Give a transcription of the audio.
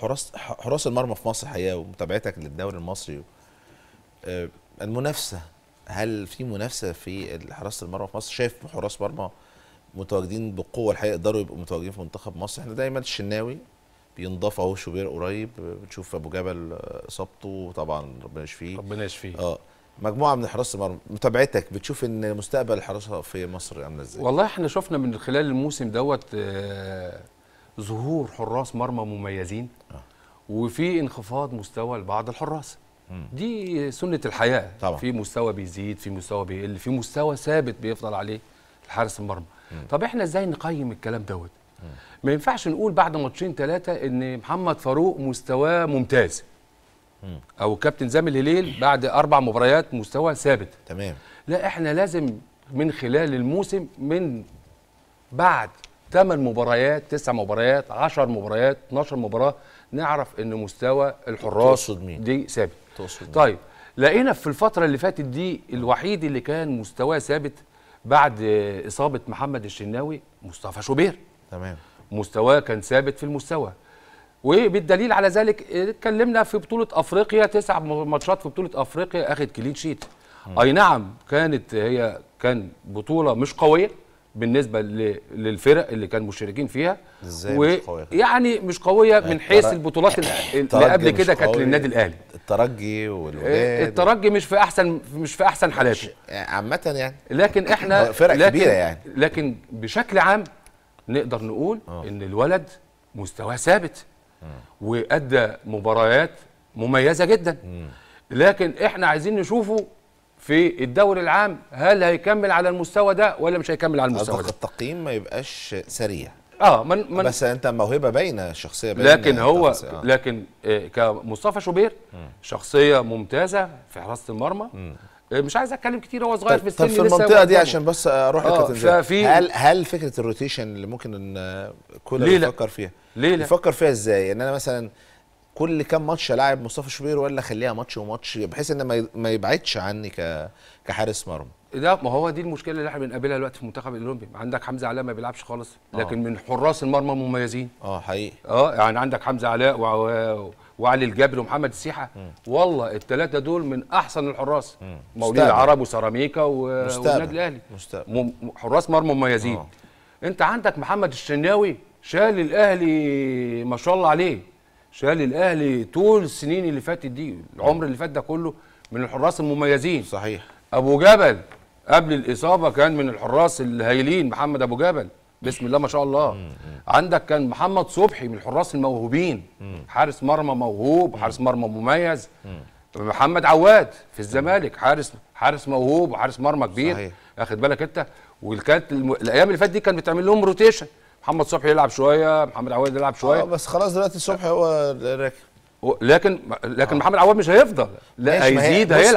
حراس حراس المرمى في مصر الحقيقه ومتابعتك للدوري المصري آه، المنافسه هل في منافسه في حراسه المرمى في مصر شايف حراس مرمى متواجدين بقوه الحقيقه يقدروا يبقوا متواجدين في منتخب مصر احنا دايما الشناوي بينضاف اهو شوبير قريب بنشوف ابو جبل آه، اصابته طبعا ربنا يشفيه ربنا يشفيه اه مجموعه من حراس المرمى متابعتك بتشوف ان مستقبل الحراسه في مصر عامله ازاي والله احنا شفنا من خلال الموسم دوت آه ظهور حراس مرمى مميزين آه. وفي انخفاض مستوى لبعض الحراس دي سنه الحياه طبعا. في مستوى بيزيد في مستوى بيقل في مستوى ثابت بيفضل عليه الحارس المرمى طب احنا ازاي نقيم الكلام دوت ما ينفعش نقول بعد ماتشين ثلاثه ان محمد فاروق مستواه ممتاز او كابتن زامل هليل بعد اربع مباريات مستوى ثابت تمام لا احنا لازم من خلال الموسم من بعد 8 مباريات 9 مباريات 10 مباريات 12 مباراه نعرف ان مستوى الحراس تقصد مين دي ثابت تقصد طيب لقينا في الفتره اللي فاتت دي الوحيد اللي كان مستواه ثابت بعد اصابه محمد الشناوي مصطفى شوبير تمام مستواه كان ثابت في المستوى وبالدليل على ذلك اتكلمنا في بطوله افريقيا تسع ماتشات في بطوله افريقيا اخذ كلين شيت اي نعم كانت هي كان بطوله مش قويه بالنسبه للفرق اللي كانوا مشتركين فيها ويعني مش قويه من حيث البطولات اللي قبل كده كانت للنادي الاهلي الترجي والوداد آه، الترجي مش في احسن مش في احسن حالاته يعني عامه يعني لكن احنا فرق لكن كبيره يعني لكن بشكل عام نقدر نقول أوه. ان الولد مستواه ثابت وادى مباريات مميزه جدا مم. لكن احنا عايزين نشوفه في الدوري العام هل هيكمل على المستوى ده ولا مش هيكمل على المستوى ده التقييم ما يبقاش سريع اه من من بس انت موهبه باينه شخصيه باينه لكن هو آه. لكن آه، كمصطفى شوبير شخصيه ممتازه في حراسه المرمى آه، مش عايز اتكلم كتير هو صغير طيب في طيب، السن طب في المنطقه دي عشان بس اروح آه هل هل فكره الروتيشن اللي ممكن ان كولر يفكر فيها ليه لا؟ يفكر فيها ازاي ان يعني انا مثلا كل كام ماتش لاعب مصطفى شوبير ولا اخليها ماتش وماتش بحيث ان ما يبعدش عني كحارس مرمى ده ما هو دي المشكله اللي احنا بنقابلها دلوقتي في المنتخب الاولمبي عندك حمزه علاء ما بيلعبش خالص آه. لكن آه. من حراس المرمى مميزين اه حقيقي اه يعني عندك حمزه علاء و... وعلي الجابر ومحمد السيحه والله الثلاثه دول من احسن الحراس مولود العرب وسيراميكا و... والنادي الاهلي م... حراس مرمى مميزين آه. انت عندك محمد الشناوي شال الاهلي ما شاء الله عليه شال الاهلي طول السنين اللي فاتت دي العمر اللي فات ده كله من الحراس المميزين صحيح ابو جبل قبل الاصابه كان من الحراس الهايلين محمد ابو جبل بسم الله ما شاء الله عندك كان محمد صبحي من الحراس الموهوبين حارس مرمى موهوب حارس مرمى مميز محمد عواد في الزمالك حارس حارس موهوب وحارس مرمى كبير صحيح. اخد بالك انت وكانت الايام اللي فاتت دي كان بتعمل لهم روتيشن محمد صبحي يلعب شويه محمد عواد يلعب شويه آه بس خلاص دلوقتي صبحي هو راكب لكن لكن آه. محمد عواد مش هيفضل لا هيزيد هيلعب